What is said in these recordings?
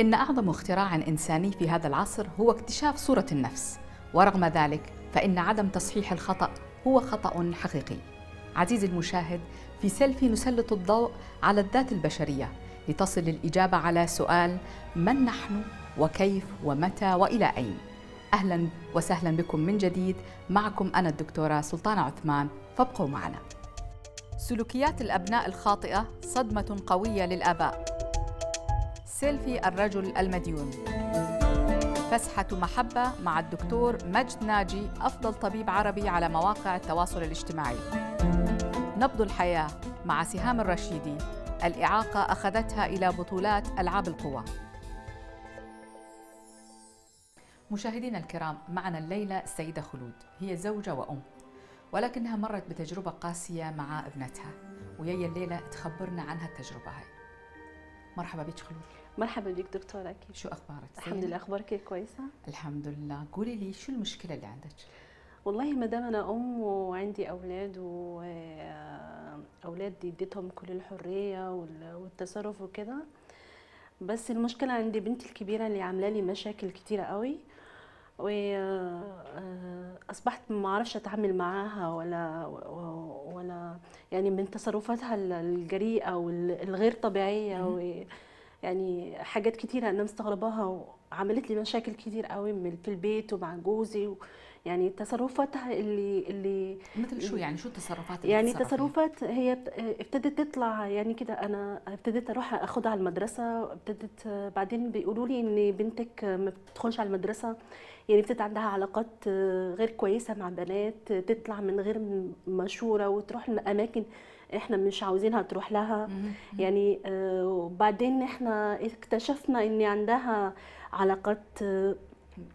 إن أعظم اختراع إنساني في هذا العصر هو اكتشاف صورة النفس ورغم ذلك فإن عدم تصحيح الخطأ هو خطأ حقيقي عزيزي المشاهد في سيلفي نسلط الضوء على الذات البشرية لتصل الإجابة على سؤال من نحن وكيف ومتى وإلى أين أهلا وسهلا بكم من جديد معكم أنا الدكتورة سلطانة عثمان فابقوا معنا سلوكيات الأبناء الخاطئة صدمة قوية للآباء سيلفي الرجل المديون فسحة محبة مع الدكتور مجد ناجي أفضل طبيب عربي على مواقع التواصل الاجتماعي نبض الحياة مع سهام الرشيدي الإعاقة أخذتها إلى بطولات ألعاب القوى مشاهدينا الكرام معنا الليلة السيدة خلود هي زوجة وأم ولكنها مرت بتجربة قاسية مع ابنتها ويا الليلة تخبرنا عنها التجربة هاي مرحبا بك خلود مرحبا بك دكتوره كيف شو اخبارك الحمد لله اخبارك كويسه الحمد لله قولي لي شو المشكله اللي عندك والله ما دام انا ام وعندي اولاد واولادي آه، اديتهم كل الحريه والتصرف وكده بس المشكله عندي بنتي الكبيره اللي عامله لي مشاكل كتيره قوي واصبحت آه، ما اعرفش اتعامل معاها ولا ولا يعني من تصرفاتها الجريئه والغير طبيعيه يعني حاجات كتيرة أنا مستغرباها وعملت لي مشاكل كتير قوي من في البيت ومع جوزي و... يعني تصرفاتها اللي اللي مثل شو يعني شو التصرفات اللي يعني تصرفات هي ابتدت تطلع يعني كده انا ابتديت اروح اخدها على المدرسه ابتدت بعدين بيقولوا لي ان بنتك ما بتدخلش على المدرسه يعني ابتدت عندها علاقات غير كويسه مع بنات تطلع من غير مشوره وتروح لاماكن احنا مش عاوزينها تروح لها يعني آه، وبعدين احنا اكتشفنا ان عندها علاقات آه،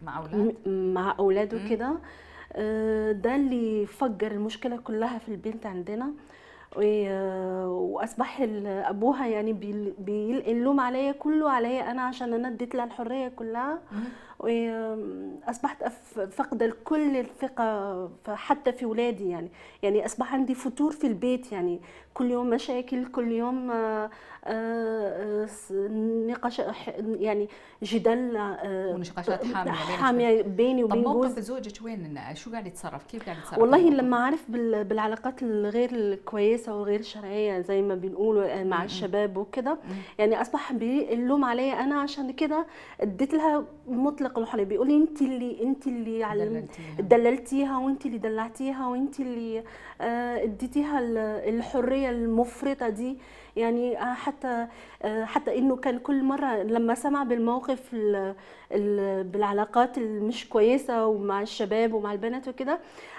مع اولاد مع اولاد وكده آه، ده اللي فجر المشكله كلها في البنت عندنا واصبح ابوها يعني بيلقي اللوم عليا كله عليا انا عشان انا اديت لها الحريه كلها واصبحت فقد كل الثقه حتى في ولادي يعني يعني اصبح عندي فتور في البيت يعني كل يوم مشاكل كل يوم آه، آه، نقاش يعني جدل آه، ونقاشات حاميه حاميه بيني وبين طب موقف زوجك وين شو قاعد يتصرف كيف قاعد يتصرف والله لما عرف بالعلاقات الغير الكويسه والغير الشرعيه زي ما بنقول مع الشباب وكده يعني اصبح بيلوم علي انا عشان كده اديت لها مطلق الصديق المحلي بيقول لي انت اللي انت اللي علمت دللتيها وانت اللي دلعتيها وانت اللي آه، اديتيها الحريه المفرطه دي يعني آه، حتى آه، حتى انه كان كل مره لما سمع بالموقف بالعلاقات المش كويسه ومع الشباب ومع البنات وكده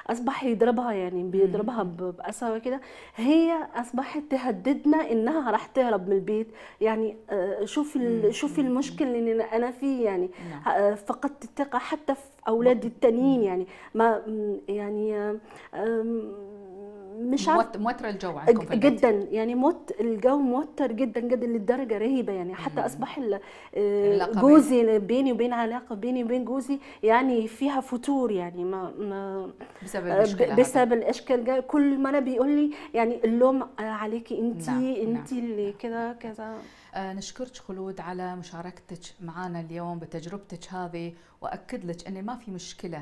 اصبح يضربها يعني بيضربها بقسوه وكده هي اصبحت تهددنا انها راح تهرب من البيت يعني آه، شوف شوف المشكل اللي انا فيه يعني نعم. فقدت الثقه حتى في اولادي التانيين يعني ما يعني مش عارف موتر الجو عندكم جدا يعني موت الجو موتر جدا جدا لدرجه رهيبه يعني حتى اصبح آه، جوزي بيني وبين علاقه بيني وبين جوزي يعني فيها فتور يعني ما, ما بسبب آه، الاشكال بسبب الاشكال كل ما انا بيقول لي يعني اللوم آه، عليكي انت نعم انت نعم،, نعم اللي كذا كذا نشكرك خلود على مشاركتك معنا اليوم بتجربتك هذه واكد لك ان ما في مشكله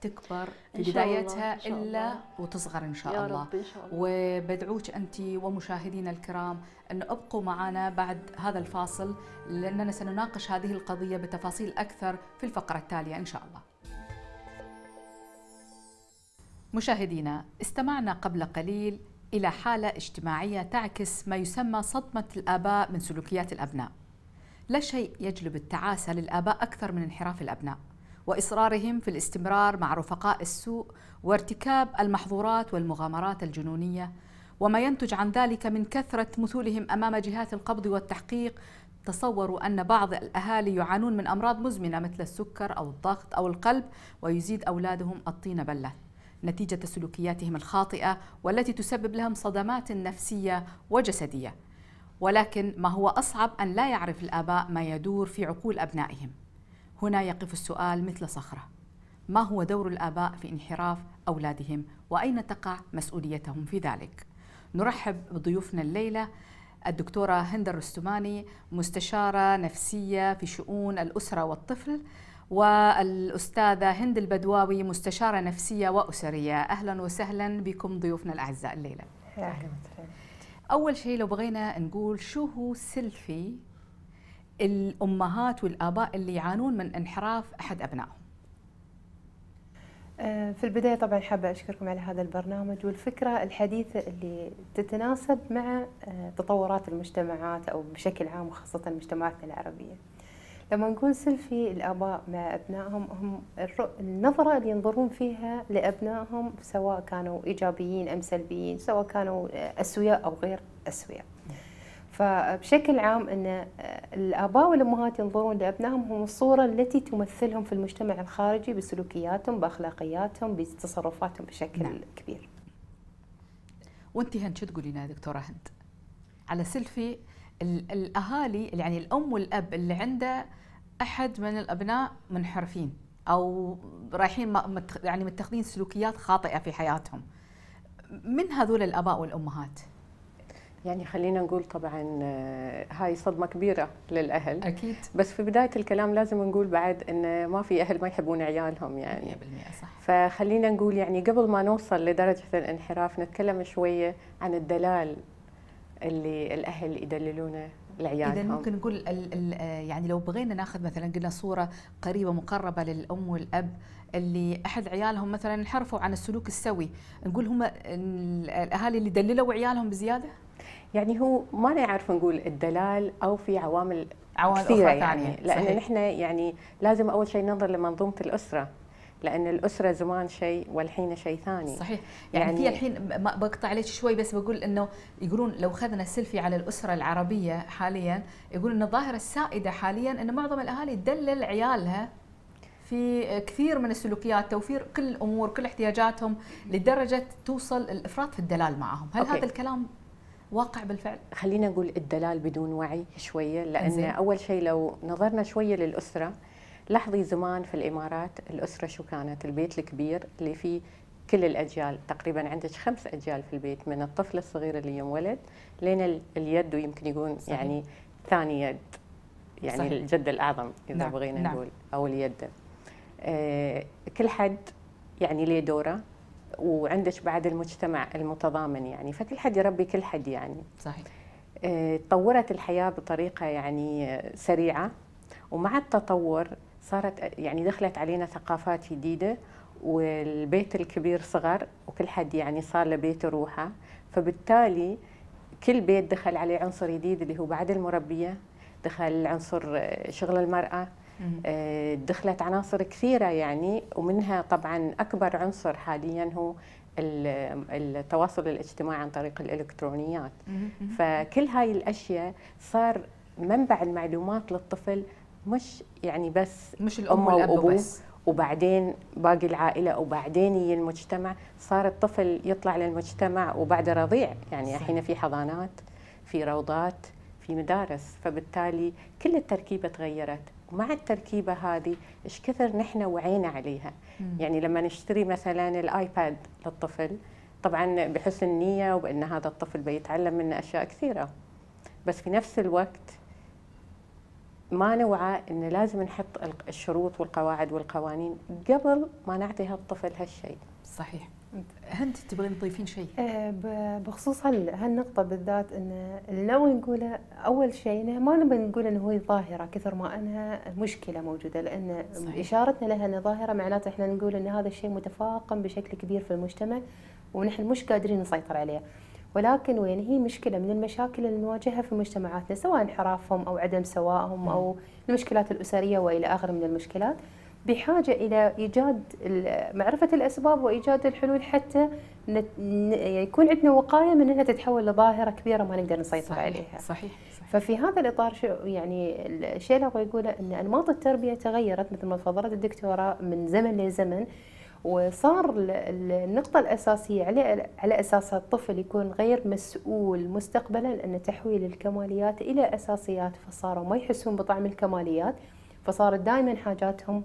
تكبر في بدايتها الا وتصغر ان شاء, الله. إن شاء الله وبدعوك انت ومشاهدينا الكرام ان ابقوا معنا بعد هذا الفاصل لاننا سنناقش هذه القضيه بتفاصيل اكثر في الفقره التاليه ان شاء الله مشاهدينا استمعنا قبل قليل الى حاله اجتماعيه تعكس ما يسمى صدمه الاباء من سلوكيات الابناء لا شيء يجلب التعاسه للاباء اكثر من انحراف الابناء واصرارهم في الاستمرار مع رفقاء السوء وارتكاب المحظورات والمغامرات الجنونيه وما ينتج عن ذلك من كثره مثولهم امام جهات القبض والتحقيق تصوروا أن بعض الأهالي يعانون من أمراض مزمنة مثل السكر أو الضغط أو القلب ويزيد أولادهم الطين بلة نتيجة سلوكياتهم الخاطئة والتي تسبب لهم صدمات نفسية وجسدية ولكن ما هو أصعب أن لا يعرف الآباء ما يدور في عقول أبنائهم هنا يقف السؤال مثل صخرة ما هو دور الآباء في انحراف أولادهم وأين تقع مسؤوليتهم في ذلك نرحب بضيوفنا الليلة الدكتورة هند الرستماني مستشارة نفسية في شؤون الأسرة والطفل والأستاذة هند البدواوي مستشارة نفسية وأسرية أهلا وسهلا بكم ضيوفنا الأعزاء الليلة أهلا أول شيء لو بغينا نقول شو هو سيلفي الامهات والاباء اللي يعانون من انحراف احد ابنائهم آه، في البداية طبعا حابة أشكركم على هذا البرنامج والفكرة الحديثة اللي تتناسب مع آه، تطورات المجتمعات أو بشكل عام وخاصة مجتمعاتنا العربية لما نقول سيلفي الآباء مع أبنائهم هم النظرة اللي ينظرون فيها لأبنائهم سواء كانوا إيجابيين أم سلبيين سواء كانوا آه، أسوياء أو غير أسوياء فبشكل عام ان آه، الاباء والامهات ينظرون لابنائهم هم الصوره التي تمثلهم في المجتمع الخارجي بسلوكياتهم باخلاقياتهم بتصرفاتهم بشكل نعم. كبير. وانت هند شو تقولين يا دكتوره هند؟ على سلفي الاهالي يعني الام والاب اللي عنده احد من الابناء منحرفين او رايحين يعني متخذين سلوكيات خاطئه في حياتهم. من هذول الاباء والامهات؟ يعني خلينا نقول طبعا آه، هاي صدمة كبيرة للأهل أكيد بس في بداية الكلام لازم نقول بعد أن ما في أهل ما يحبون عيالهم يعني 100% صح فخلينا نقول يعني قبل ما نوصل لدرجة الانحراف نتكلم شوية عن الدلال اللي الأهل يدللونه لعيالهم اذا ممكن نقول الـ الـ آه، يعني لو بغينا ناخذ مثلا قلنا صوره قريبه مقربه للام والاب اللي احد عيالهم مثلا انحرفوا عن السلوك السوي نقول هم الاهالي اللي دللوا عيالهم بزياده يعني هو ما نعرف نقول الدلال او في عوامل عوامل كثيره أخرى يعني ثانية. لان نحن يعني لازم اول شيء ننظر لمنظومه الاسره لان الاسره زمان شيء والحين شيء ثاني صحيح يعني, يعني في الحين بقطع عليك شوي بس بقول انه يقولون لو اخذنا سيلفي على الاسره العربيه حاليا يقول ان الظاهره السائده حاليا ان معظم الاهالي تدلل عيالها في كثير من السلوكيات توفير كل الامور كل احتياجاتهم لدرجه توصل الافراط في الدلال معهم هل أوكي. هذا الكلام واقع بالفعل خلينا نقول الدلال بدون وعي شويه لان زي. اول شيء لو نظرنا شويه للاسره لاحظي زمان في الامارات الاسره شو كانت البيت الكبير اللي فيه كل الاجيال تقريبا عندك خمس اجيال في البيت من الطفل الصغير اللي ينولد لين اليد ويمكن يكون صحيح. يعني ثاني يد يعني صحيح. الجد الاعظم اذا نعم. بغينا نعم. نقول او اليد آه كل حد يعني ليه دوره وعندك بعد المجتمع المتضامن يعني فكل حد يربي كل حد يعني صحيح آه، تطورت الحياة بطريقة يعني آه، سريعة ومع التطور صارت آه، يعني دخلت علينا ثقافات جديدة والبيت الكبير صغر وكل حد يعني صار له بيت روحه فبالتالي كل بيت دخل عليه عنصر جديد اللي هو بعد المربية دخل عنصر شغل المرأة آه، دخلت عناصر كثيرة يعني ومنها طبعا أكبر عنصر حاليا هو التواصل الاجتماعي عن طريق الإلكترونيات فكل هاي الأشياء صار منبع المعلومات للطفل مش يعني بس مش الأم والأب بس وبعدين باقي العائله وبعدين يجي المجتمع صار الطفل يطلع للمجتمع وبعده رضيع يعني الحين في حضانات في روضات في مدارس فبالتالي كل التركيبه تغيرت ومع التركيبه هذه ايش كثر نحن وعينا عليها مم. يعني لما نشتري مثلا الايباد للطفل طبعا بحسن نيه وبان هذا الطفل بيتعلم منه اشياء كثيره بس في نفس الوقت ما نوعى ان لازم نحط الشروط والقواعد والقوانين قبل ما نعطي هالطفل هالشيء صحيح هند تبغين تضيفين شيء؟ آه، بخصوص هالنقطة بالذات ان لو نقوله اول شيء ما نبي نقول انه هو ظاهرة كثر ما انها مشكلة موجودة لان صحيح. اشارتنا لها انها ظاهرة معناته احنا نقول ان هذا الشيء متفاقم بشكل كبير في المجتمع ونحن مش قادرين نسيطر عليه. ولكن وين هي مشكلة من المشاكل اللي نواجهها في مجتمعاتنا سواء انحرافهم أو عدم سوائهم أو المشكلات الأسرية وإلى آخره من المشكلات بحاجه الى ايجاد معرفه الاسباب وايجاد الحلول حتى يعني يكون عندنا وقايه من انها تتحول لظاهره كبيره ما نقدر نسيطر صحيح عليها. صحيح صحيح ففي هذا الاطار شو يعني الشيء اللي ابغى اقوله ان انماط التربيه تغيرت مثل ما تفضلت الدكتوره من زمن لزمن وصار النقطة الأساسية على على أساسها الطفل يكون غير مسؤول مستقبلا أن تحويل الكماليات إلى أساسيات فصاروا ما يحسون بطعم الكماليات فصارت دائما حاجاتهم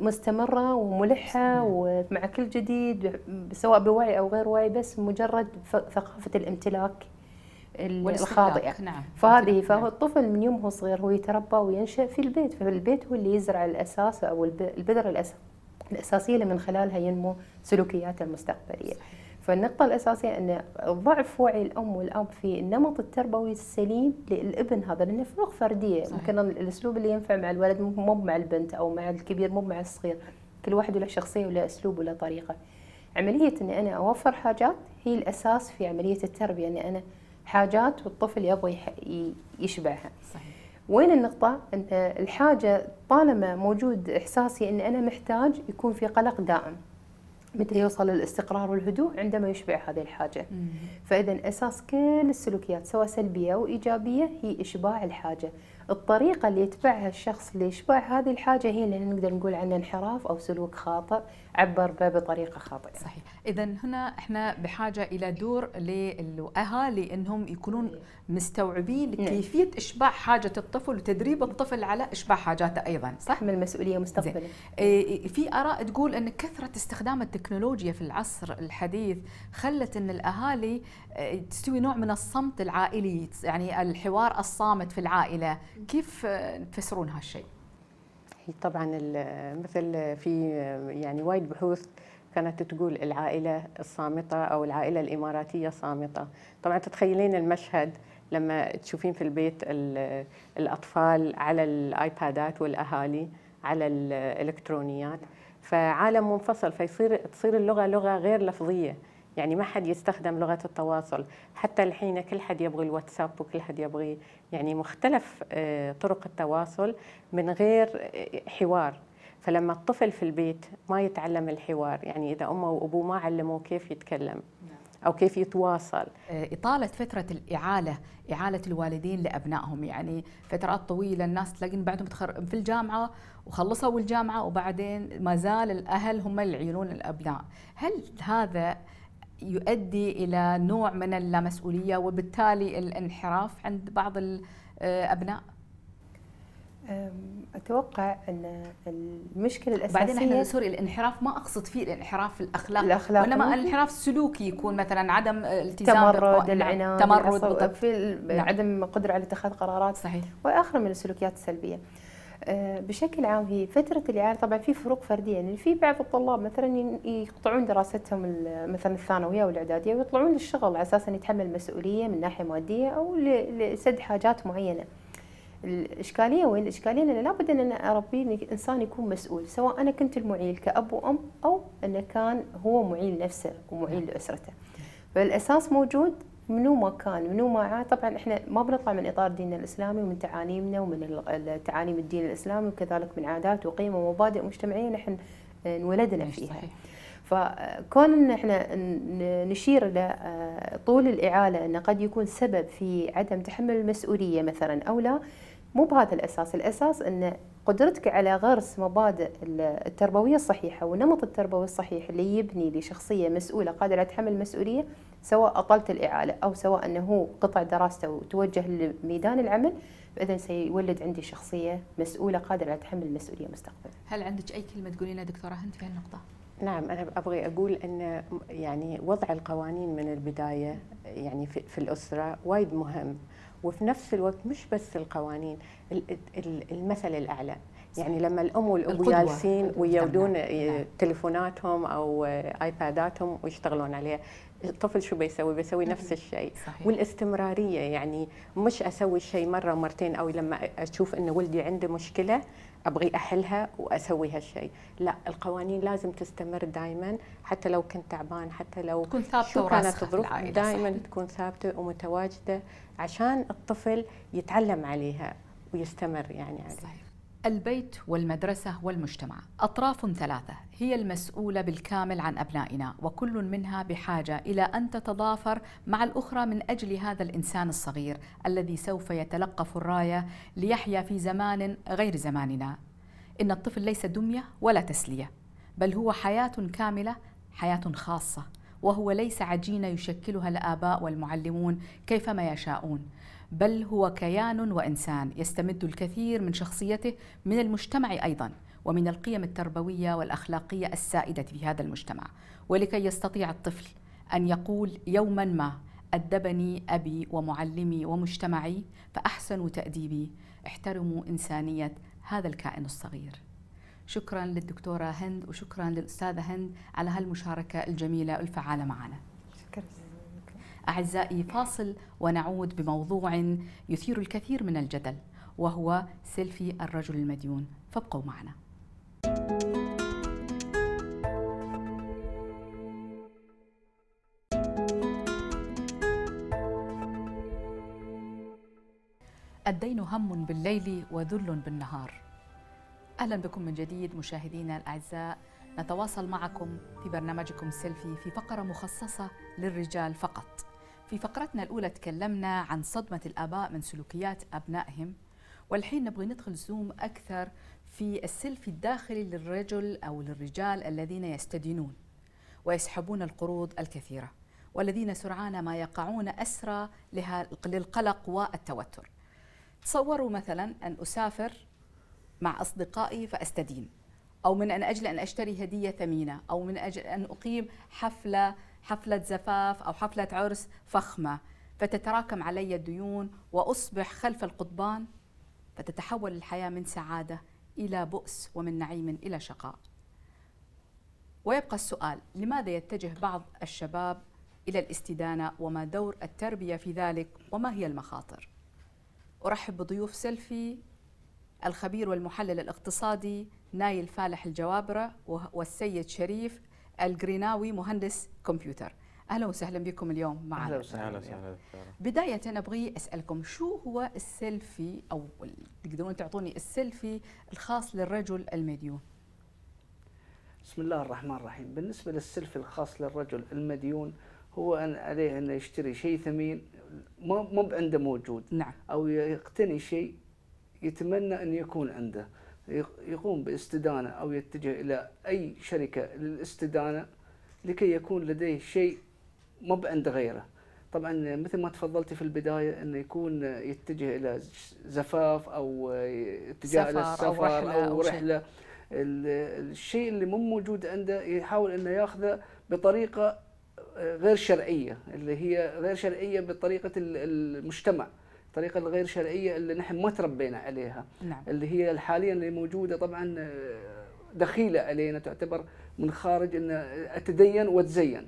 مستمره وملحه نعم. ومع كل جديد سواء بوعي او غير وعي بس مجرد ثقافه الامتلاك الخاطئه نعم. فهذه نعم. فهو الطفل من يوم هو صغير هو يتربى وينشا في البيت فالبيت هو اللي يزرع الاساس او البذره الاساسيه اللي من خلالها ينمو سلوكياته المستقبليه صحيح. فالنقطة الأساسية أن ضعف وعي الأم والأب في النمط التربوي السليم للابن هذا لأنه فروق فردية صحيح. ممكن الأسلوب اللي ينفع مع الولد مو مع البنت أو مع الكبير مو مع الصغير كل واحد له شخصية وله أسلوب وله طريقة عملية أن أنا أوفر حاجات هي الأساس في عملية التربية أن أنا حاجات والطفل يبغى يشبعها صحيح. وين النقطة؟ أن الحاجة طالما موجود إحساسي أن أنا محتاج يكون في قلق دائم متى يوصل الاستقرار والهدوء عندما يشبع هذه الحاجه فاذا اساس كل السلوكيات سواء سلبيه او ايجابيه هي اشباع الحاجه الطريقه اللي يتبعها الشخص ليشبع هذه الحاجه هي اللي نقدر نقول عنها انحراف او سلوك خاطئ عبر به بطريقه خاطئه صحيح اذا هنا احنا بحاجه الى دور للاهالي انهم يكونون مستوعبين نعم. كيفيه اشباع حاجه الطفل وتدريب الطفل على اشباع حاجاته ايضا صح من المسؤوليه مستقبلا إيه،, إيه في اراء تقول ان كثره استخدام التكنولوجيا في العصر الحديث خلت ان الاهالي إيه، تستوي نوع من الصمت العائلي يعني الحوار الصامت في العائله كيف تفسرون آه، هالشيء طبعا مثل في يعني وايد بحوث كانت تقول العائله الصامته او العائله الاماراتيه صامته طبعا تتخيلين المشهد لما تشوفين في البيت الاطفال على الايبادات والاهالي على الالكترونيات فعالم منفصل فيصير تصير اللغه لغه غير لفظيه يعني ما حد يستخدم لغة التواصل حتى الحين كل حد يبغي الواتساب وكل حد يبغي يعني مختلف آه، طرق التواصل من غير آه، حوار فلما الطفل في البيت ما يتعلم الحوار يعني إذا أمه وأبوه ما علموه كيف يتكلم نعم. أو كيف يتواصل آه، إطالة فترة الإعالة إعالة الوالدين لأبنائهم يعني فترات طويلة الناس تلاقين بعدهم في الجامعة وخلصوا الجامعة وبعدين ما زال الأهل هم اللي يعينون الأبناء هل هذا يؤدي الى نوع من اللامسؤوليه وبالتالي الانحراف عند بعض الابناء اتوقع ان المشكله الاساسيه بعدين احنا سوري الانحراف ما اقصد فيه الانحراف الاخلاقي الاخلاق وانما الانحراف السلوكي يكون مثلا عدم التزام تمرد نعم، العناد تمرد في نعم. عدم القدره على اتخاذ قرارات صحيح واخر من السلوكيات السلبيه آه، بشكل عام هي فترة الإعادة طبعا في فروق فردية يعني في بعض الطلاب مثلا يقطعون دراستهم مثلا الثانوية والإعدادية ويطلعون للشغل على أساس أن يتحمل مسؤولية من ناحية مادية أو لسد حاجات معينة. الإشكالية وين الإشكالية أنا لابد أن أنا أربي إنسان يكون مسؤول سواء أنا كنت المعيل كأب وأم أو أنه كان هو معيل نفسه ومعيل نعم. لأسرته. فالأساس موجود منو ما كان منو ما عاد طبعا احنا ما بنطلع من اطار ديننا الاسلامي ومن تعاليمنا ومن تعاليم الدين الاسلامي وكذلك من عادات وقيم ومبادئ مجتمعيه نحن انولدنا نعم، فيها صحيح. فكون ان احنا نشير الى آه، طول الاعاله انه قد يكون سبب في عدم تحمل المسؤوليه مثلا او لا مو بهذا الاساس، الاساس ان قدرتك على غرس مبادئ التربويه الصحيحه والنمط التربوي الصحيح اللي يبني لشخصيه مسؤوله قادره على تحمل المسؤوليه سواء أطلت الإعالة أو سواء أنه قطع دراسته وتوجه لميدان العمل فإذا سيولد عندي شخصية مسؤولة قادرة على تحمل المسؤولية مستقبلا هل عندك أي كلمة تقولينها دكتورة هند في هالنقطة؟ نعم أنا أبغي أقول أن يعني وضع القوانين من البداية يعني في, في الأسرة وايد مهم وفي نفس الوقت مش بس القوانين المثل الأعلى يعني لما الام والابو جالسين ويودون نعم. نعم. تليفوناتهم او ايباداتهم ويشتغلون عليها الطفل شو بيسوي بيسوي نفس الشيء والاستمراريه يعني مش اسوي الشيء مره ومرتين او لما اشوف ان ولدي عنده مشكله ابغي احلها واسوي هالشيء لا القوانين لازم تستمر دائما حتى لو كنت تعبان حتى لو تكون ثابته شو كانت الظروف دائما تكون ثابته ومتواجده عشان الطفل يتعلم عليها ويستمر يعني عليها صحيح. البيت والمدرسة والمجتمع أطراف ثلاثة هي المسؤولة بالكامل عن أبنائنا وكل منها بحاجة إلى أن تتضافر مع الأخرى من أجل هذا الإنسان الصغير الذي سوف يتلقف الراية ليحيا في زمان غير زماننا إن الطفل ليس دمية ولا تسلية بل هو حياة كاملة حياة خاصة وهو ليس عجينة يشكلها الآباء والمعلمون كيفما يشاءون بل هو كيان وإنسان يستمد الكثير من شخصيته من المجتمع أيضاً ومن القيم التربوية والأخلاقية السائدة في هذا المجتمع ولكي يستطيع الطفل أن يقول يوما ما أدبني أبي ومعلمي ومجتمعي فأحسنوا تأديبي احترموا إنسانية هذا الكائن الصغير شكرا للدكتورة هند وشكرا للأستاذة هند على هالمشاركة الجميلة الفعالة معنا شكرا أعزائي فاصل ونعود بموضوع يثير الكثير من الجدل وهو سيلفي الرجل المديون فابقوا معنا الدين هم بالليل وذل بالنهار اهلا بكم من جديد مشاهدينا الاعزاء نتواصل معكم في برنامجكم سيلفي في فقره مخصصه للرجال فقط في فقرتنا الاولى تكلمنا عن صدمه الاباء من سلوكيات ابنائهم والحين نبغي ندخل زوم اكثر في السيلفي الداخلي للرجل او للرجال الذين يستدينون ويسحبون القروض الكثيره والذين سرعان ما يقعون اسرى للقلق والتوتر تصوروا مثلا ان اسافر مع أصدقائي فأستدين أو من أن أجل أن أشتري هدية ثمينة أو من أجل أن أقيم حفلة حفلة زفاف أو حفلة عرس فخمة فتتراكم علي الديون وأصبح خلف القضبان فتتحول الحياة من سعادة إلى بؤس ومن نعيم إلى شقاء ويبقى السؤال لماذا يتجه بعض الشباب إلى الاستدانة وما دور التربية في ذلك وما هي المخاطر أرحب بضيوف سيلفي الخبير والمحلل الاقتصادي نايل فالح الجوابرة والسيد شريف القريناوي مهندس كمبيوتر اهلا وسهلا بكم اليوم معنا اهلا وسهلا اهلا وسهلا بدايه ابغي اسالكم شو هو السيلفي او تقدرون تعطوني السيلفي الخاص للرجل المديون بسم الله الرحمن الرحيم بالنسبه للسيلفي الخاص للرجل المديون هو أن عليه انه يشتري شيء ثمين مو مو عنده موجود نعم. او يقتني شيء يتمنى أن يكون عنده يقوم باستدانة أو يتجه إلى أي شركة للاستدانة لكي يكون لديه شيء ما عند غيره طبعا مثل ما تفضلتي في البداية أنه يكون يتجه إلى زفاف أو اتجاه إلى السفر أو رحلة, أو رحلة. الشيء اللي مو موجود عنده يحاول أنه ياخذه بطريقة غير شرعية اللي هي غير شرعية بطريقة المجتمع الطريقه الغير شرعيه اللي نحن ما تربينا عليها نعم. اللي هي حاليا اللي موجوده طبعا آه، دخيله علينا تعتبر من خارج ان اتدين واتزين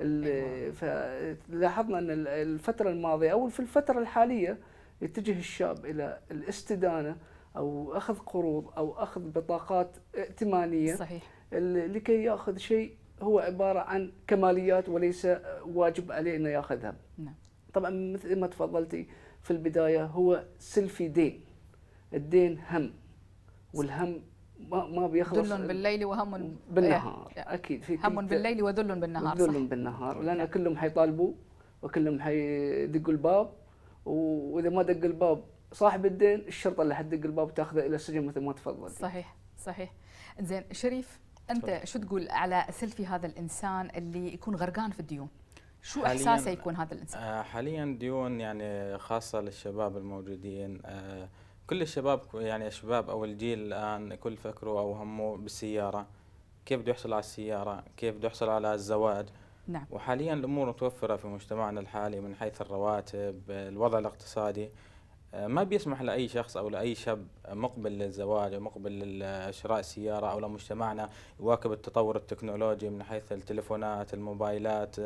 إيه. فلاحظنا ان الفتره الماضيه او في الفتره الحاليه يتجه الشاب الى الاستدانه او اخذ قروض او اخذ بطاقات ائتمانيه صحيح لكي ياخذ شيء هو عباره عن كماليات وليس واجب عليه انه ياخذها نعم. طبعا مثل ما تفضلتي في البداية هو سلفي دين الدين هم والهم ما ما بيخلص ذل بالليل وهم بالنهار إيه. اكيد في هم بالليل وذل بالنهار ذل بالنهار لان نعم. كلهم حيطالبوا وكلهم حيدقوا الباب واذا ما دق الباب صاحب الدين الشرطه اللي حتدق الباب تاخذه الى السجن مثل ما تفضل صحيح صحيح زين شريف انت شو تقول على سلفي هذا الانسان اللي يكون غرقان في الديون شو احساسه يكون هذا الانسان؟ آه، حاليا ديون يعني خاصه للشباب الموجودين آه، كل الشباب يعني الشباب او الجيل الان كل فكره او همه بالسياره كيف بده يحصل على السياره؟ كيف بده يحصل على الزواج؟ نعم وحاليا الامور متوفره في مجتمعنا الحالي من حيث الرواتب، آه، الوضع الاقتصادي، آه، ما بيسمح لاي شخص او لاي شاب مقبل للزواج او مقبل لشراء سياره او لمجتمعنا يواكب التطور التكنولوجي من حيث التلفونات، الموبايلات،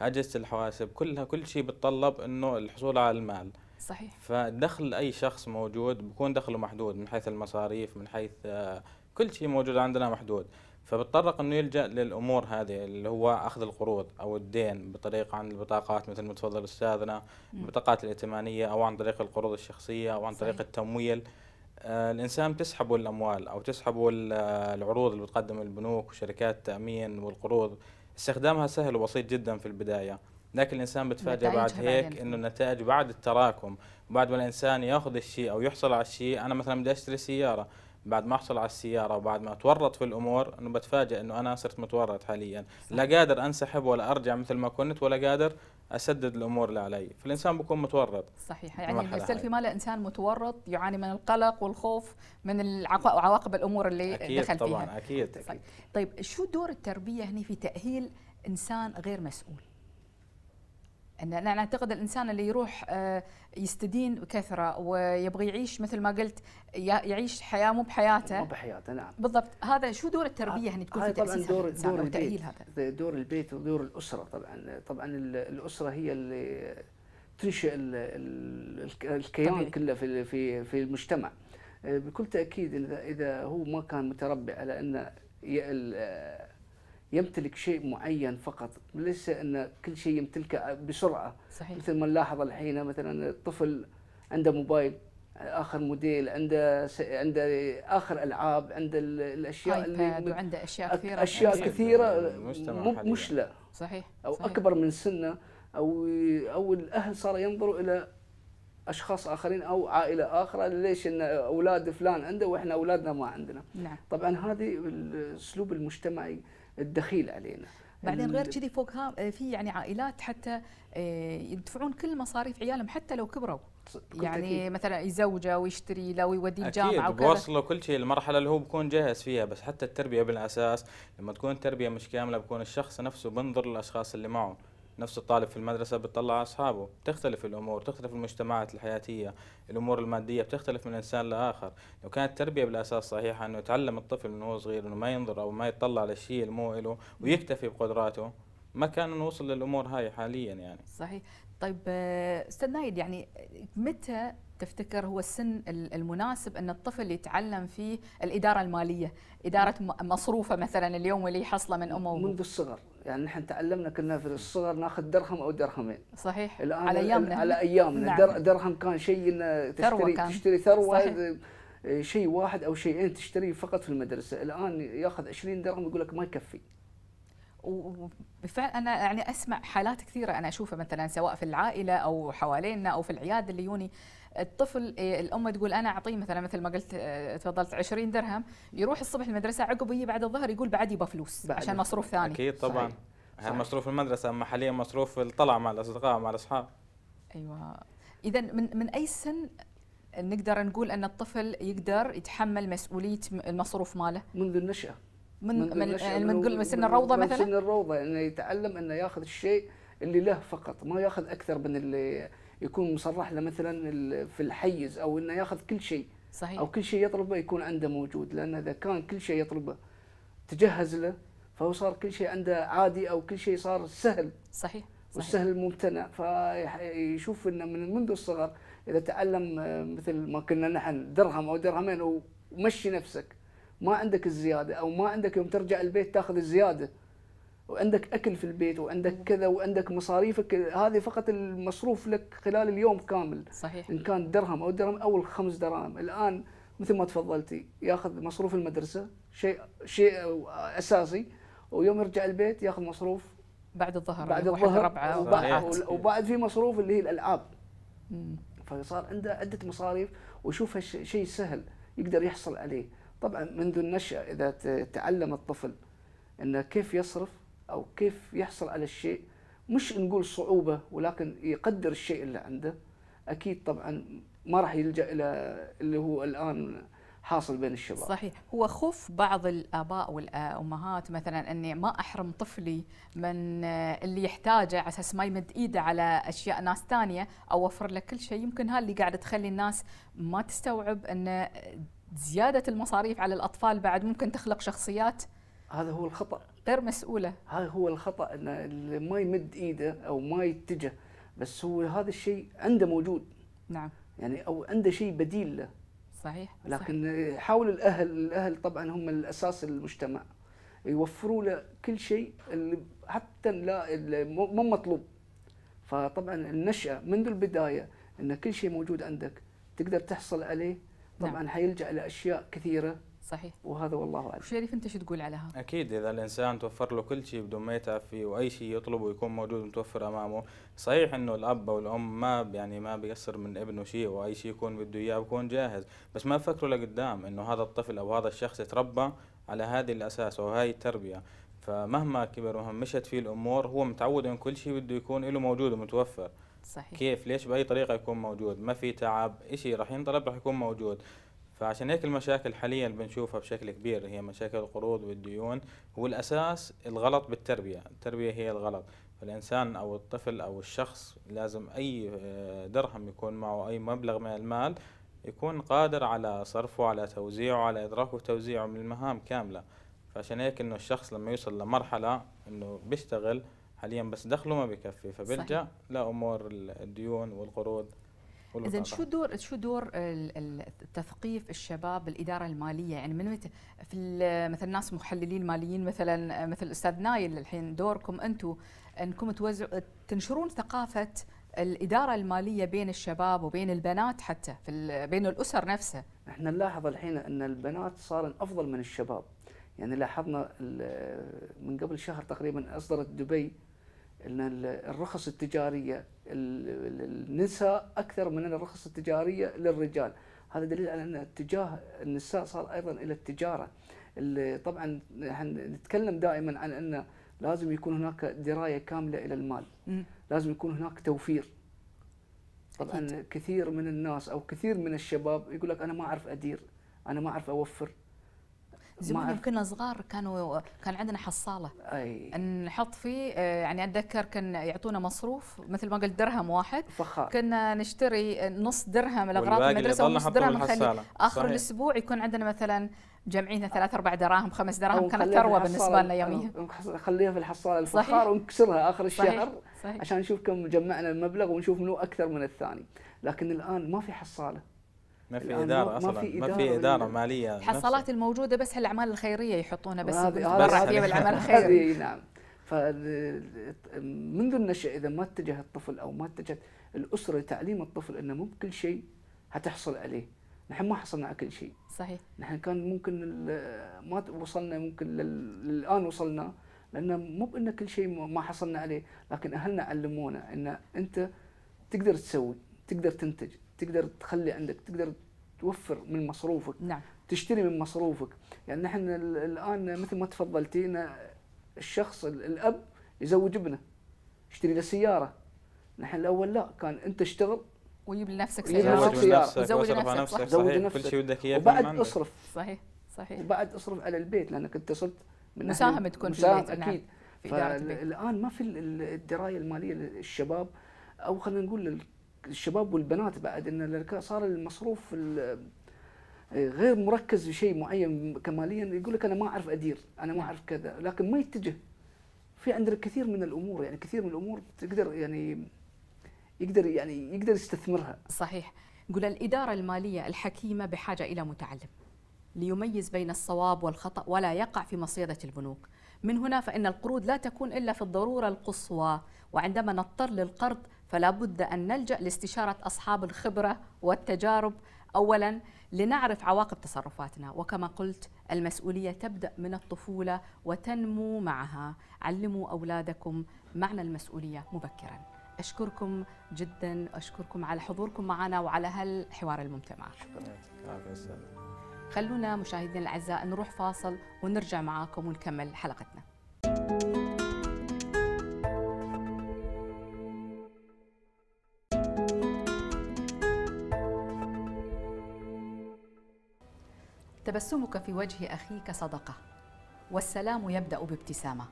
اجهزه الحواسب، كلها كل شيء بتطلب انه الحصول على المال. صحيح. فدخل اي شخص موجود بكون دخله محدود من حيث المصاريف، من حيث آه، كل شيء موجود عندنا محدود. فبتطرق انه يلجا للامور هذه اللي هو اخذ القروض او الدين بطريقه عن البطاقات مثل ما تفضل استاذنا البطاقات الائتمانيه او عن طريق القروض الشخصيه او عن صحيح. طريق التمويل آه الانسان تسحبه الاموال او تسحبه آه، العروض اللي بتقدم البنوك وشركات التامين والقروض استخدامها سهل وبسيط جدا في البدايه لكن الانسان بتفاجئ بعد هيك انه النتائج بعد التراكم بعد ما الانسان ياخذ الشيء او يحصل على الشيء انا مثلا بدي اشتري سياره بعد ما احصل على السياره وبعد ما اتورط في الامور انه بتفاجئ انه انا صرت متورط حاليا صح. لا قادر انسحب ولا ارجع مثل ما كنت ولا قادر اسدد الامور اللي علي فالانسان بيكون متورط صحيح يعني السيلفي له انسان متورط يعاني من القلق والخوف من عواقب الامور اللي أكيد دخل طبعاً فيها اكيد طبعا اكيد طيب شو دور التربيه هنا في تاهيل انسان غير مسؤول ان انا اعتقد الانسان اللي يروح آه، يستدين بكثره ويبغى يعيش مثل ما قلت يعيش حياه مو بحياته مو بحياته نعم بالضبط هذا شو دور التربيه يعني تكون في تاسيس دور الانسان دور البيت هذا دور البيت ودور الاسره طبعا طبعا الاسره هي اللي تنشئ الكيان طبيعي. كله في في في المجتمع آه، بكل تاكيد اذا هو ما كان متربي على ان يمتلك شيء معين فقط ليس ان كل شيء يمتلكه بسرعه صحيح. مثل ما نلاحظ الحين مثلا الطفل عنده موبايل اخر موديل عنده عنده اخر العاب عنده الاشياء اللي وعنده اشياء كثيره اشياء كثيره مش لا صحيح او صحيح. اكبر من سنه او او الاهل صاروا ينظروا الى اشخاص اخرين او عائله اخرى ليش ان اولاد فلان عنده واحنا اولادنا ما عندنا نعم. طبعا هذه الاسلوب المجتمعي الدخيل علينا بعدين غير كذي فوقها آه، في يعني عائلات حتى آه، يدفعون كل مصاريف عيالهم حتى لو كبروا يعني أكيد. مثلا يزوجه ويشتري له ويوديه الجامعه وكذا بوصله كل شيء المرحله اللي هو بكون جاهز فيها بس حتى التربيه بالاساس لما تكون التربيه مش كامله بكون الشخص نفسه بنظر للاشخاص اللي معه نفس الطالب في المدرسة بتطلع على أصحابه تختلف الأمور تختلف المجتمعات الحياتية الأمور المادية بتختلف من إنسان لآخر لو كانت التربية بالأساس صحيحة أنه يتعلم الطفل من هو صغير أنه ما ينظر أو ما يطلع على الشيء المو له ويكتفي بقدراته ما كان نوصل للأمور هاي حاليا يعني صحيح طيب أستاذ نايد يعني متى تفتكر هو السن المناسب ان الطفل يتعلم فيه الاداره الماليه، اداره مصروفه مثلا اليوم اللي يحصله من امه منذ الصغر يعني نحن تعلمنا كنا في الصغر ناخذ درهم او درهمين صحيح الآن على ايامنا على ايامنا نعم. در درهم كان شيء تشتري كان. تشتري ثروه صحيح. إيه، شيء واحد او شيئين تشتريه فقط في المدرسه الان ياخذ 20 درهم يقول لك ما يكفي وبالفعل انا يعني اسمع حالات كثيره انا اشوفها مثلا سواء في العائله او حوالينا او في العياده اللي يوني الطفل إيه، الام تقول انا اعطيه مثلا مثل ما قلت آه، تفضلت 20 درهم يروح الصبح المدرسه عقب يجي بعد الظهر يقول بعد يبغى فلوس عشان مصروف ثاني اكيد طبعا صحيح. مصروف المدرسه اما حاليا مصروف الطلعه مع الاصدقاء مع الاصحاب ايوه اذا من من اي سن نقدر نقول ان الطفل يقدر يتحمل مسؤوليه المصروف ماله منذ النشاه من من من, من سن الروضه مثلا من سن الروضه انه يتعلم انه ياخذ الشيء اللي له فقط ما ياخذ اكثر من اللي يكون مصرح له مثلا في الحيز او انه ياخذ كل شيء صحيح او كل شيء يطلبه يكون عنده موجود لان اذا كان كل شيء يطلبه تجهز له فهو صار كل شيء عنده عادي او كل شيء صار سهل صحيح والسهل الممتنع فيشوف انه من منذ الصغر اذا تعلم آه، مثل ما كنا نحن درهم او درهمين ومشي نفسك ما عندك الزياده او ما عندك يوم ترجع البيت تاخذ الزياده وعندك اكل في البيت وعندك كذا وعندك مصاريفك هذه فقط المصروف لك خلال اليوم كامل صحيح ان كان درهم او درهم او الخمس دراهم الان مثل ما تفضلتي ياخذ مصروف المدرسه شيء شيء اساسي ويوم يرجع البيت ياخذ مصروف بعد الظهر بعد الظهر وبعد, وبعد في مصروف اللي هي الالعاب فصار عنده عده مصاريف ويشوف شيء سهل يقدر يحصل عليه طبعا منذ النشأة إذا تعلم الطفل أنه كيف يصرف او كيف يحصل على الشيء مش نقول صعوبه ولكن يقدر الشيء اللي عنده اكيد طبعا ما راح يلجا الى اللي هو الان حاصل بين الشباب صحيح هو خوف بعض الاباء والامهات مثلا اني ما احرم طفلي من اللي يحتاجه على اساس ما يمد ايده على اشياء ناس ثانيه اوفر له كل شيء يمكن هاللي قاعده تخلي الناس ما تستوعب ان زياده المصاريف على الاطفال بعد ممكن تخلق شخصيات هذا هو الخطا غير مسؤوله هذا هو الخطا ان اللي ما يمد ايده او ما يتجه بس هو هذا الشيء عنده موجود نعم يعني او عنده شيء بديل له صحيح لكن صحيح. حاول الاهل الاهل طبعا هم الاساس المجتمع يوفروا له كل شيء اللي حتى لا مو مطلوب فطبعا النشأة منذ البداية أن كل شيء موجود عندك تقدر تحصل عليه طبعا نعم. حيلجأ لأشياء كثيرة صحيح وهذا والله اعلم شريف انت شو تقول عليها؟ اكيد اذا الانسان توفر له كل شيء بدون ما يتعب فيه واي شيء يطلبه يكون موجود متوفر امامه، صحيح انه الاب او الام ما يعني ما بيقصر من ابنه شيء واي شيء يكون بده اياه بيكون جاهز، بس ما بفكروا لقدام انه هذا الطفل او هذا الشخص يتربى على هذه الاساس او هاي التربيه، فمهما كبر ومهما مشت فيه الامور هو متعود ان كل شيء بده يكون له موجود ومتوفر. صحيح. كيف ليش باي طريقه يكون موجود ما في تعب شيء راح ينطلب راح يكون موجود فعشان هيك المشاكل حاليا بنشوفها بشكل كبير هي مشاكل القروض والديون والاساس الغلط بالتربيه التربيه هي الغلط فالانسان او الطفل او الشخص لازم اي آه، درهم يكون معه اي مبلغ من المال يكون قادر على صرفه على توزيعه على ادراكه وتوزيعه من المهام كامله فعشان هيك انه الشخص لما يوصل لمرحله انه بيشتغل حاليا بس دخله ما بكفي فبلجا لامور الديون والقروض اذا شو دور شو دور تثقيف الشباب بالاداره الماليه يعني من في مثل ناس محللين ماليين مثلا مثل الاستاذ نايل الحين دوركم انتم انكم توزع تنشرون ثقافه الإدارة المالية بين الشباب وبين البنات حتى في بين الأسر نفسها احنا نلاحظ الحين أن البنات صارن أفضل من الشباب يعني لاحظنا من قبل شهر تقريبا أصدرت دبي أن الرخص التجارية النساء اكثر من الرخص التجاريه للرجال هذا دليل على ان اتجاه النساء صار ايضا الى التجاره اللي طبعا نتكلم دائما عن ان لازم يكون هناك درايه كامله الى المال لازم يكون هناك توفير طبعا كثير من الناس او كثير من الشباب يقول لك انا ما اعرف ادير انا ما اعرف اوفر زمان كنا صغار كانوا كان عندنا حصاله أي. نحط فيه آه، يعني اتذكر كان يعطونا مصروف مثل ما قلت درهم واحد فخار. كنا نشتري نص درهم لاغراض المدرسه ونص درهم نخلي اخر الاسبوع يكون عندنا مثلا جمعينا ثلاث اربع دراهم خمس دراهم كانت ثروه بالنسبه لنا يوميا نخليها في الحصاله الفخار ونكسرها اخر الشهر صحيح. صحيح. عشان نشوف كم جمعنا المبلغ ونشوف منو اكثر من الثاني لكن الان ما في حصاله ما في اداره اصلا ما في اداره, ما في إدارة ماليه الحصالات الموجوده بس هالاعمال الخيريه يحطونها بس برا فيها بالاعمال الخيريه نعم فمنذ النشأة إذا ما اتجه الطفل أو ما اتجهت الأسرة لتعليم الطفل أنه مو بكل شيء حتحصل عليه نحن ما حصلنا على كل شيء صحيح نحن كان ممكن ما وصلنا ممكن للآن وصلنا لأنه مو بأن كل شيء ما حصلنا عليه لكن أهلنا علمونا أن أنت تقدر تسوي تقدر تنتج تقدر تخلي عندك تقدر توفر من مصروفك نعم. تشتري من مصروفك يعني نحن الان مثل ما تفضلتي ان الشخص الاب يزوج ابنه يشتري له سياره نحن الاول لا كان انت اشتغل ويجيب لنفسك سياره يزوج نفسك يزوج نفسك زوج نفسك كل شيء بدك اياه وبعد اصرف صحيح صحيح وبعد اصرف على البيت لانك انت صرت من مساهمة تكون في البيت نعم. اكيد نعم. في ما في الدرايه الماليه للشباب او خلينا نقول الشباب والبنات بعد ان صار المصروف إيه، غير مركز بشيء معين كماليا يقول لك انا ما اعرف ادير انا ما اعرف كذا لكن ما يتجه في عندنا كثير من الامور يعني كثير من الامور تقدر يعني يقدر يعني يقدر يستثمرها صحيح نقول الاداره الماليه الحكيمه بحاجه الى متعلم ليميز بين الصواب والخطا ولا يقع في مصيده البنوك من هنا فان القروض لا تكون الا في الضروره القصوى وعندما نضطر للقرض فلا بد أن نلجأ لاستشارة أصحاب الخبرة والتجارب أولا لنعرف عواقب تصرفاتنا وكما قلت المسؤولية تبدأ من الطفولة وتنمو معها علموا أولادكم معنى المسؤولية مبكرا أشكركم جدا أشكركم على حضوركم معنا وعلى هالحوار الممتع شكرا خلونا مشاهدينا الأعزاء نروح فاصل ونرجع معاكم ونكمل حلقتنا تبسمك في وجه أخيك صدقة والسلام يبدأ بابتسامة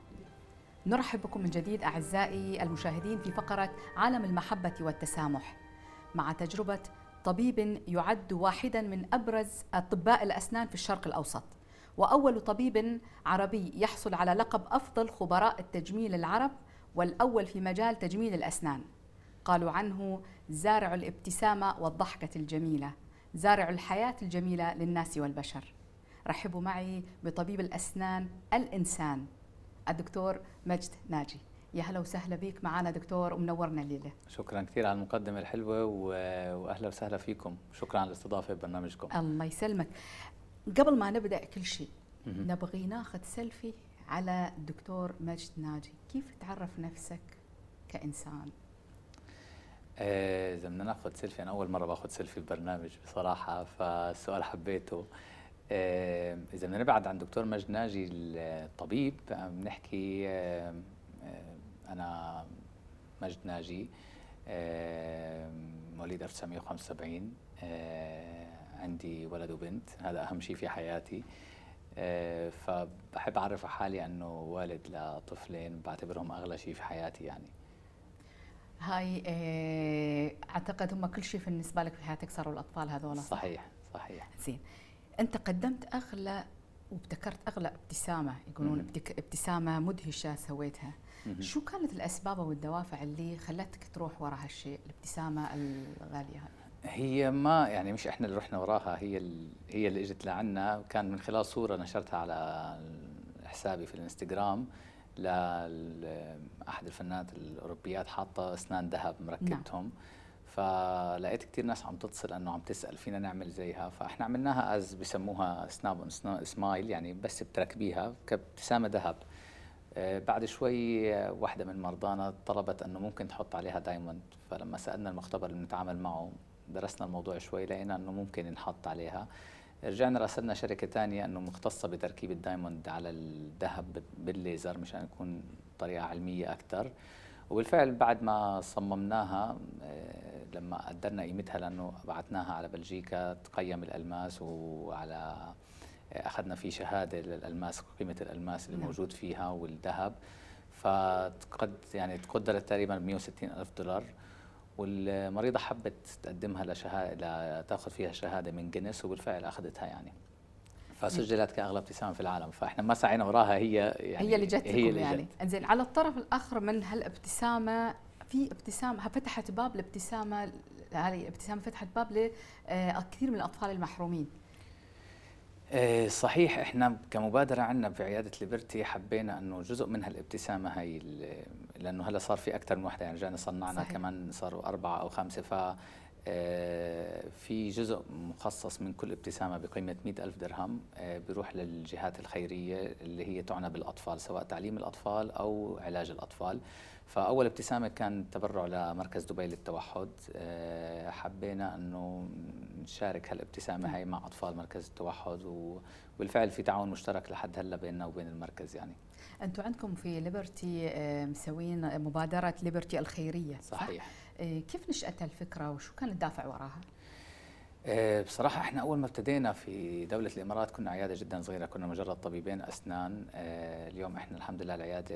نرحب بكم من جديد أعزائي المشاهدين في فقرة عالم المحبة والتسامح مع تجربة طبيب يعد واحدا من أبرز أطباء الأسنان في الشرق الأوسط وأول طبيب عربي يحصل على لقب أفضل خبراء التجميل العرب والأول في مجال تجميل الأسنان قالوا عنه زارع الابتسامة والضحكة الجميلة زارع الحياة الجميلة للناس والبشر رحبوا معي بطبيب الأسنان الإنسان الدكتور مجد ناجي يا هلا وسهلا بك معنا دكتور ومنورنا الليله شكرا كثير على المقدمه الحلوه واهلا وسهلا فيكم شكرا على الاستضافه ببرنامجكم الله يسلمك قبل ما نبدا كل شيء نبغي ناخذ سيلفي على الدكتور مجد ناجي كيف تعرف نفسك كانسان آه، اذا بدنا ناخذ سيلفي انا اول مره باخذ سيلفي ببرنامج بصراحه فالسؤال حبيته آه، اذا بدنا نبعد عن دكتور مجد ناجي الطبيب بنحكي آه, آه، انا مجد ناجي مواليد 1975 عندي ولد وبنت هذا اهم شيء في حياتي فبحب اعرف حالي انه والد لطفلين بعتبرهم اغلى شيء في حياتي يعني هاي اه اعتقد هم كل شيء بالنسبه لك في حياتك صاروا الاطفال هذول صحيح صحيح زين انت قدمت اغلى وابتكرت اغلى ابتسامه يقولون ابتسامه مدهشه سويتها مم. شو كانت الاسباب والدوافع اللي خلتك تروح ورا هالشيء الابتسامه الغاليه هاي؟ هي ما يعني مش احنا اللي رحنا وراها هي ال... هي اللي اجت لعنا كان من خلال صوره نشرتها على حسابي في الانستغرام لاحد الفنانات الاوروبيات حاطه اسنان ذهب مركبتهم نعم. فلقيت كثير ناس عم تتصل انه عم تسال فينا نعمل زيها فاحنا عملناها از بسموها سناب سمايل يعني بس بتركبيها كابتسامه ذهب آه، بعد شوي آه، واحدة من مرضانا طلبت أنه ممكن تحط عليها دايموند فلما سألنا المختبر اللي بنتعامل معه درسنا الموضوع شوي لقينا أنه ممكن ينحط عليها رجعنا راسلنا شركه ثانيه انه مختصه بتركيب الدايموند على الذهب بالليزر مشان يكون طريقه علميه اكثر وبالفعل بعد ما صممناها آه، لما قدرنا قيمتها لانه بعثناها على بلجيكا تقيم الالماس وعلى آه، اخذنا فيه شهاده للالماس قيمه الالماس اللي نعم. موجود فيها والذهب فقد يعني تقدرت تقريبا ب 160 الف دولار والمريضه حبت تقدمها لشهاده لتاخذ فيها شهاده من جنس وبالفعل اخذتها يعني فسجلت كأغلى ابتسامة في العالم فاحنا ما سعينا وراها هي يعني هي اللي جت هي اللي يعني انزين على الطرف الاخر من هالابتسامه في ابتسامه فتحت باب الابتسامه هذه الابتسامه فتحت باب لكثير آه، من الاطفال المحرومين آه، صحيح احنا كمبادره عندنا في عياده ليبرتي حبينا انه جزء من هالابتسامه هي لانه هلا صار في اكثر من وحده يعني رجعنا صنعنا صحيح. كمان صاروا اربعه او خمسه ف آه، في جزء مخصص من كل ابتسامة بقيمة 100 ألف درهم آه، بيروح للجهات الخيرية اللي هي تعنى بالأطفال سواء تعليم الأطفال أو علاج الأطفال فأول ابتسامة كان تبرع لمركز دبي للتوحد آه، حبينا أنه نشارك هالابتسامة هاي مع أطفال مركز التوحد وبالفعل في تعاون مشترك لحد هلأ بيننا وبين المركز يعني انتم عندكم في ليبرتي آه، مسوين مبادره ليبرتي الخيريه صحيح آه، كيف نشات الفكره وشو كان الدافع وراها؟ آه، بصراحة احنا أول ما ابتدينا في دولة الإمارات كنا عيادة جدا صغيرة كنا مجرد طبيبين أسنان اليوم احنا الحمد لله العيادة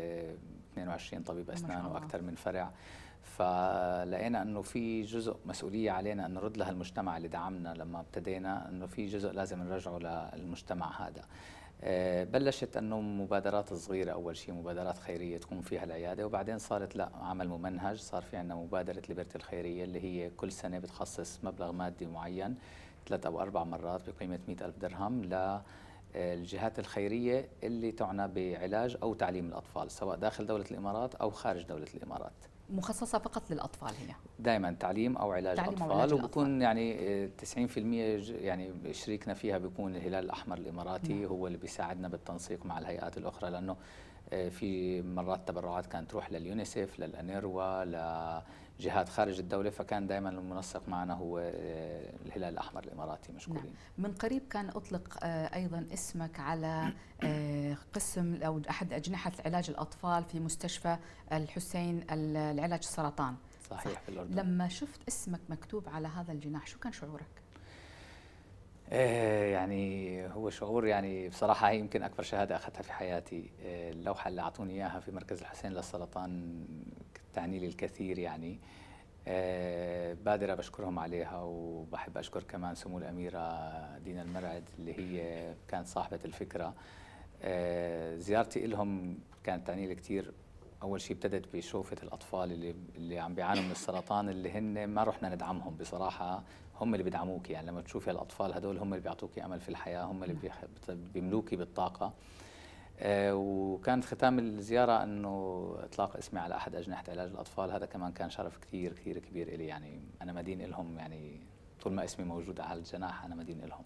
22 طبيب أسنان وأكثر من فرع فلقينا انه في جزء مسؤوليه علينا ان نرد لها المجتمع اللي دعمنا لما ابتدينا انه في جزء لازم نرجعه للمجتمع هذا آه، بلشت انه مبادرات صغيره اول شيء مبادرات خيريه تكون فيها العياده وبعدين صارت لا عمل ممنهج صار في عندنا مبادره ليبرتي الخيريه اللي هي كل سنه بتخصص مبلغ مادي معين ثلاث او اربع مرات بقيمه 100000 درهم ل الجهات الخيرية اللي تعنى بعلاج أو تعليم الأطفال سواء داخل دولة الإمارات أو خارج دولة الإمارات مخصصة فقط للأطفال هنا دائما تعليم أو علاج تعليم أطفال وبكون يعني 90% آه، يعني شريكنا فيها بيكون الهلال الأحمر الإماراتي نعم. هو اللي بيساعدنا بالتنسيق مع الهيئات الأخرى لأنه آه، في مرات تبرعات كانت تروح لليونيسف للأنيروا جهات خارج الدولة فكان دائما المنسق معنا هو آه، الهلال الأحمر الإماراتي مشكورين نعم. من قريب كان أطلق آه، أيضا اسمك على آه، قسم أو أحد أجنحة علاج الأطفال في مستشفى الحسين العلاج السرطان صحيح في الأردن لما شفت اسمك مكتوب على هذا الجناح شو كان شعورك؟ إيه يعني هو شعور يعني بصراحة هي يمكن أكبر شهادة أخذتها في حياتي اللوحة اللي أعطوني إياها في مركز الحسين للسرطان تعني لي الكثير يعني آه، بادرة بشكرهم عليها وبحب أشكر كمان سمو الأميرة دينا المرعد اللي هي كانت صاحبة الفكرة آه، زيارتي لهم كانت تعني لي كثير اول شيء ابتدت بشوفه الاطفال اللي اللي عم بيعانوا من السرطان اللي هن ما رحنا ندعمهم بصراحه هم اللي بيدعموك يعني لما تشوفي الاطفال هدول هم اللي بيعطوكي امل في الحياه هم اللي نعم. بيملوكي بالطاقه آه، وكان ختام الزيارة أنه إطلاق اسمي على أحد أجنحة علاج الأطفال هذا كمان كان شرف كثير كثير كبير إلي يعني أنا مدين لهم يعني طول ما اسمي موجود على الجناح أنا مدين لهم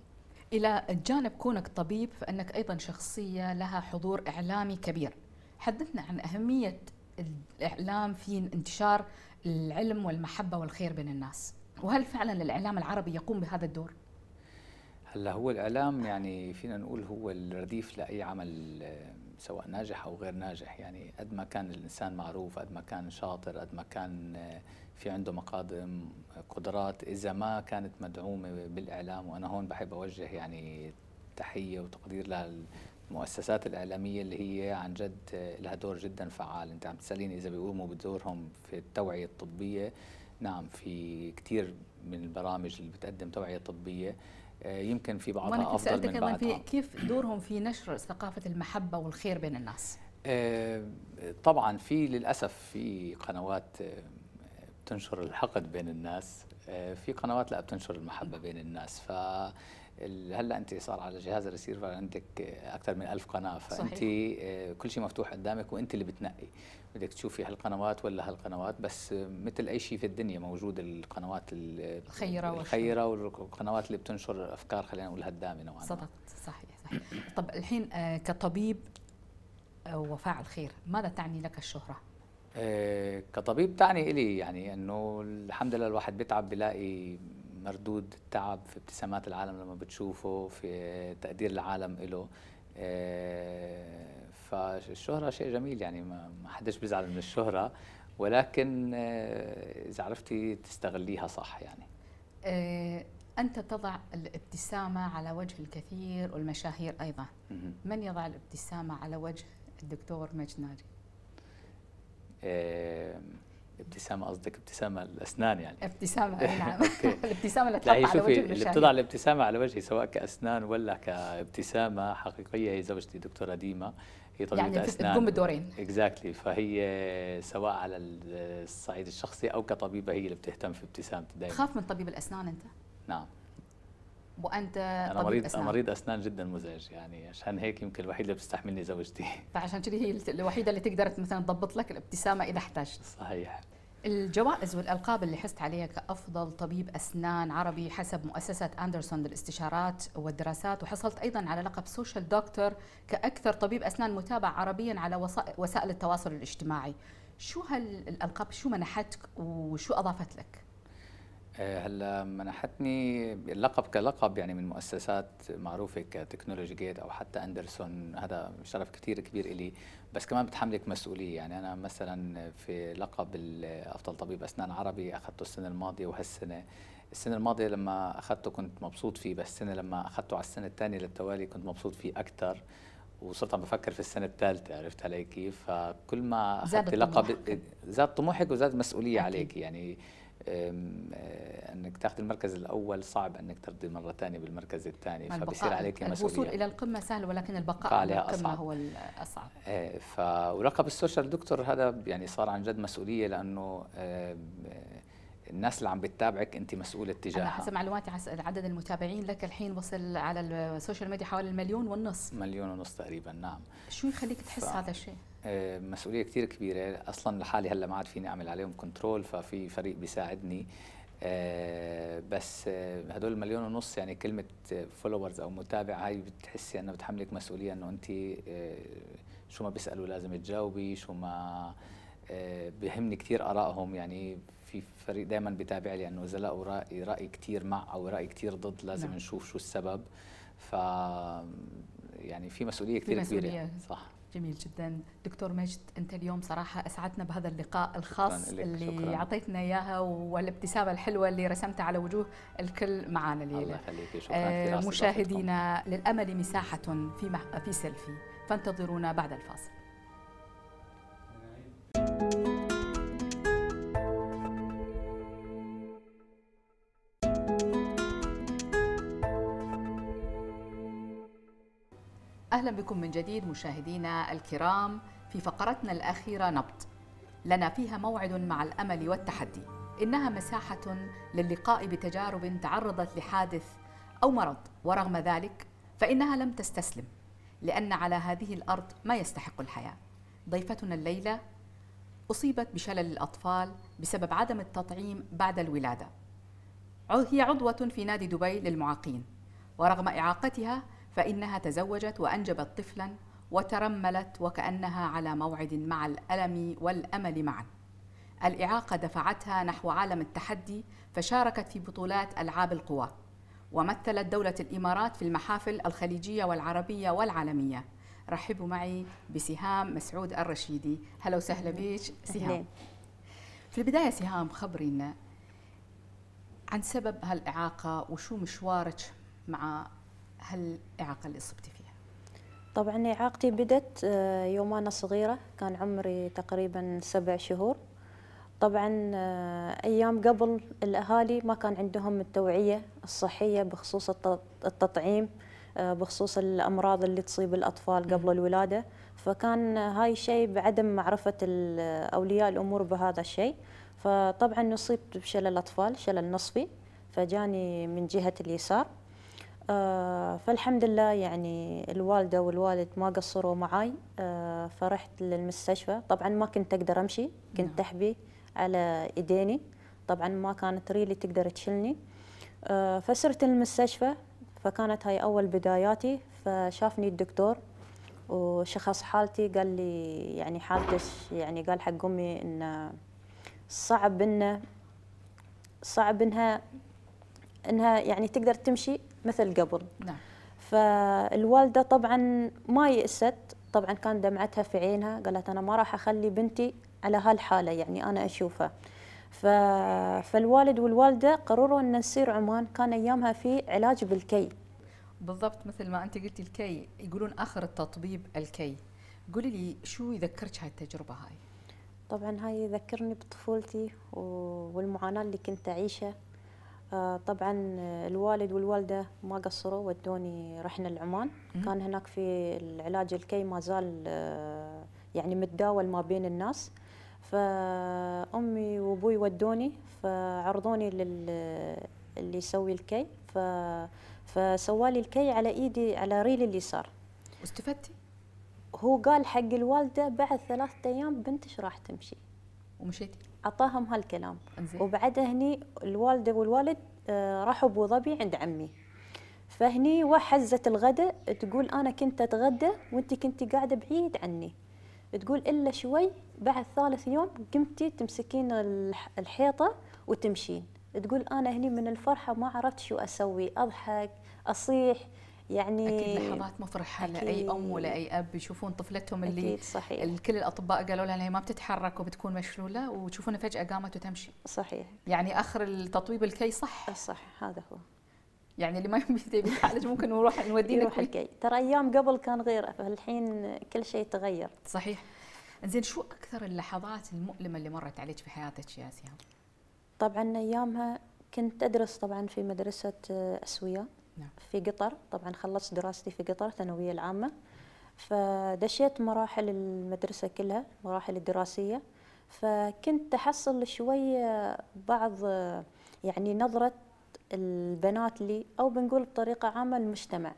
إلى جانب كونك طبيب فأنك أيضا شخصية لها حضور إعلامي كبير حدثنا عن أهمية الإعلام في انتشار العلم والمحبة والخير بين الناس وهل فعلا الإعلام العربي يقوم بهذا الدور؟ هلا هو الاعلام يعني فينا نقول هو الرديف لاي عمل سواء ناجح او غير ناجح يعني قد ما كان الانسان معروف قد ما كان شاطر قد ما كان آه، في عنده مقادم قدرات اذا ما كانت مدعومه بالاعلام وانا هون بحب اوجه يعني تحيه وتقدير للمؤسسات الاعلاميه اللي هي عن جد آه، لها دور جدا فعال انت عم تساليني اذا بيقوموا بدورهم في التوعيه الطبيه نعم في كثير من البرامج اللي بتقدم توعيه طبيه آه، يمكن في بعضها وأنا افضل من بعضها في كيف دورهم في نشر ثقافه المحبه والخير بين الناس آه، طبعا في للاسف في قنوات آه، بتنشر الحقد بين الناس في قنوات لا بتنشر المحبه بين الناس ف هلا انت صار على جهاز الريسيفر عندك اكثر من ألف قناه فانت صحيح. كل شيء مفتوح قدامك وانت اللي بتنقي بدك تشوفي هالقنوات ولا هالقنوات بس مثل اي شيء في الدنيا موجود القنوات الخيره الخيره والقنوات اللي بتنشر افكار خلينا نقول هدامه نوعا ما صدقت صحيح صحيح طب الحين آه، كطبيب آه، وفاعل خير ماذا تعني لك الشهره؟ آه، كطبيب تعني إلي يعني أنه الحمد لله الواحد بيتعب بيلاقي مردود التعب في ابتسامات العالم لما بتشوفه في تقدير العالم له فالشهرة شيء جميل يعني ما حدش بيزعل من الشهرة ولكن آه، إذا عرفتي تستغليها صح يعني آه، أنت تضع الابتسامة على وجه الكثير والمشاهير أيضا من يضع الابتسامة على وجه الدكتور مجناري؟ آه، ابتسامة قصدك ابتسامة الأسنان يعني ابتسامة نعم الابتسامة اللي تطلع على وجه المشاهير اللي بتضع الابتسامة على وجهي سواء كأسنان ولا كابتسامة حقيقية هي زوجتي دكتورة ديما هي طبيبه يعني اسنان تقوم بالدورين اكزاكتلي فهي سواء على الصعيد الشخصي او كطبيبه هي اللي بتهتم في ابتسامتي دائما تخاف من طبيب الاسنان انت؟ نعم وانت انا طبيب مريض أسنان. مريض اسنان جدا مزعج يعني عشان هيك يمكن الوحيده اللي بتستحملني زوجتي فعشان كذا هي الوحيده اللي تقدر مثلا تضبط لك الابتسامه اذا احتجت صحيح الجوائز والألقاب اللي حصلت عليها كأفضل طبيب أسنان عربي حسب مؤسسة أندرسون للاستشارات والدراسات وحصلت أيضا على لقب سوشيال دكتور كأكثر طبيب أسنان متابع عربيا على وسائل التواصل الاجتماعي شو هالألقاب شو منحتك وشو أضافت لك؟ آه، هلا منحتني اللقب كلقب يعني من مؤسسات معروفه كتكنولوجي جيت او حتى اندرسون هذا شرف كثير كبير إلي بس كمان بتحملك مسؤوليه يعني انا مثلا في لقب افضل طبيب اسنان عربي اخذته السنه الماضيه وهالسنه السنه الماضيه لما اخذته كنت مبسوط فيه بس السنه لما اخذته على السنه الثانيه للتوالي كنت مبسوط فيه اكثر وصرت عم بفكر في السنه الثالثه عرفت علي كيف فكل ما اخذت لقب زاد طموحك وزاد مسؤوليه عليك يعني آه، انك تاخذ المركز الاول صعب انك ترضي مره ثانيه بالمركز الثاني فبصير عليك مسؤوليه الوصول الى القمه سهل ولكن البقاء على القمه أصعب. هو الاصعب آه، ف ولقب السوشيال دكتور هذا يعني صار عن جد مسؤوليه لانه آه، الناس اللي عم بتتابعك انت مسؤوله تجاهها انا حسب معلوماتي عدد المتابعين لك الحين وصل على السوشيال ميديا حوالي المليون ونص مليون ونص تقريبا نعم شو يخليك تحس ف... هذا الشيء آه، مسؤوليه كثير كبيره اصلا لحالي هلا ما عاد فيني اعمل عليهم كنترول ففي فريق بيساعدني آه، بس آه، هدول المليون ونص يعني كلمه فولورز او متابع هاي بتحسي انه بتحملك مسؤوليه انه انت شو ما بيسالوا لازم تجاوبي شو ما بهمني كثير ارائهم يعني في فريق دائما بتابع لي انه اذا لقوا راي راي كثير مع او راي كثير ضد لازم نعم. نشوف شو السبب ف يعني في مسؤوليه كثير كبيره صح جميل جدا دكتور مجد انت اليوم صراحه اسعدتنا بهذا اللقاء الخاص اللي اعطيتنا اياها والابتسامه الحلوه اللي رسمتها على وجوه الكل معانا الليله الله شكرا آه مشاهدينا للامل مساحه في في سيلفي فانتظرونا بعد الفاصل أهلا بكم من جديد مشاهدينا الكرام في فقرتنا الأخيرة نبض لنا فيها موعد مع الأمل والتحدي إنها مساحة للقاء بتجارب تعرضت لحادث أو مرض ورغم ذلك فإنها لم تستسلم لأن على هذه الأرض ما يستحق الحياة ضيفتنا الليلة أصيبت بشلل الأطفال بسبب عدم التطعيم بعد الولادة هي عضوة في نادي دبي للمعاقين ورغم إعاقتها فإنها تزوجت وأنجبت طفلا وترملت وكأنها على موعد مع الألم والأمل معا الإعاقة دفعتها نحو عالم التحدي فشاركت في بطولات ألعاب القوى ومثلت دولة الإمارات في المحافل الخليجية والعربية والعالمية رحبوا معي بسهام مسعود الرشيدي هلا وسهلا بيش سهام في البداية سهام خبرينا عن سبب هالإعاقة وشو مشوارك مع هالإعاقة اللي أصبتي فيها؟ طبعا إعاقتي بدت آه، يوم أنا صغيرة كان عمري تقريبا سبع شهور طبعا آه، أيام قبل الأهالي ما كان عندهم التوعية الصحية بخصوص التطعيم آه، بخصوص الأمراض اللي تصيب الأطفال قبل الولادة فكان هاي شيء بعدم معرفة أولياء الأمور بهذا الشيء فطبعا نصبت بشلل أطفال شلل نصفي فجاني من جهة اليسار آه، فالحمد لله يعني الوالدة والوالد ما قصروا معاي آه، فرحت للمستشفى طبعا ما كنت أقدر أمشي كنت أحبي نعم. على إيديني طبعا ما كانت ريلي تقدر آه فسرت المستشفى فكانت هاي أول بداياتي فشافني الدكتور وشخص حالتي قال لي يعني حالتك يعني قال حق امي ان صعب انه صعب انها انها يعني تقدر تمشي مثل قبل نعم. فالوالده طبعا ما يئست طبعا كان دمعتها في عينها قالت انا ما راح اخلي بنتي على هالحاله يعني انا اشوفها ف... فالوالد والوالده قرروا ان نسير عمان كان ايامها في علاج بالكي بالضبط مثل ما انت قلتي الكي يقولون اخر التطبيب الكي قولي لي شو يذكرك هاي التجربه هاي طبعا هاي يذكرني بطفولتي والمعاناه اللي كنت اعيشها آه، طبعا الوالد والوالده ما قصروا ودوني رحنا لعمان كان هناك في العلاج الكي ما زال آه، يعني متداول ما بين الناس فامي وابوي ودوني فعرضوني لل آه، اللي يسوي الكي ف فسوالي الكي على ايدي على ريلي اليسار واستفدتي هو قال حق الوالده بعد ثلاثة ايام بنتش راح تمشي ومشيتي اعطاهم هالكلام انزين. وبعدها هني الوالده والوالد آه، راحوا ابو ظبي عند عمي فهني وحزت الغداء تقول انا كنت اتغدى وانت كنتي قاعده بعيد عني تقول الا شوي بعد ثالث يوم قمتي تمسكين الحيطه وتمشين تقول انا هني من الفرحه ما عرفت شو اسوي اضحك اصيح يعني اكيد لحظات مفرحه أكيد لاي ام ولا اي اب يشوفون طفلتهم اللي أكيد صحيح كل الاطباء قالوا لها هي ما بتتحرك وبتكون مشلوله وتشوفون فجاه قامت وتمشي صحيح يعني اخر التطويب الكي صح صح هذا هو يعني اللي ما يتعالج ممكن نروح نوديه نروح الكي ترى ايام قبل كان غير فالحين كل شيء تغير صحيح زين شو اكثر اللحظات المؤلمه اللي مرت عليك في حياتك يا سيام طبعا ايامها كنت ادرس طبعا في مدرسه اسويه نعم. في قطر طبعا خلصت دراستي في قطر الثانوية العامة فدشيت مراحل المدرسة كلها مراحل الدراسية فكنت تحصل شوية بعض يعني نظرة البنات لي او بنقول بطريقه عامه المجتمع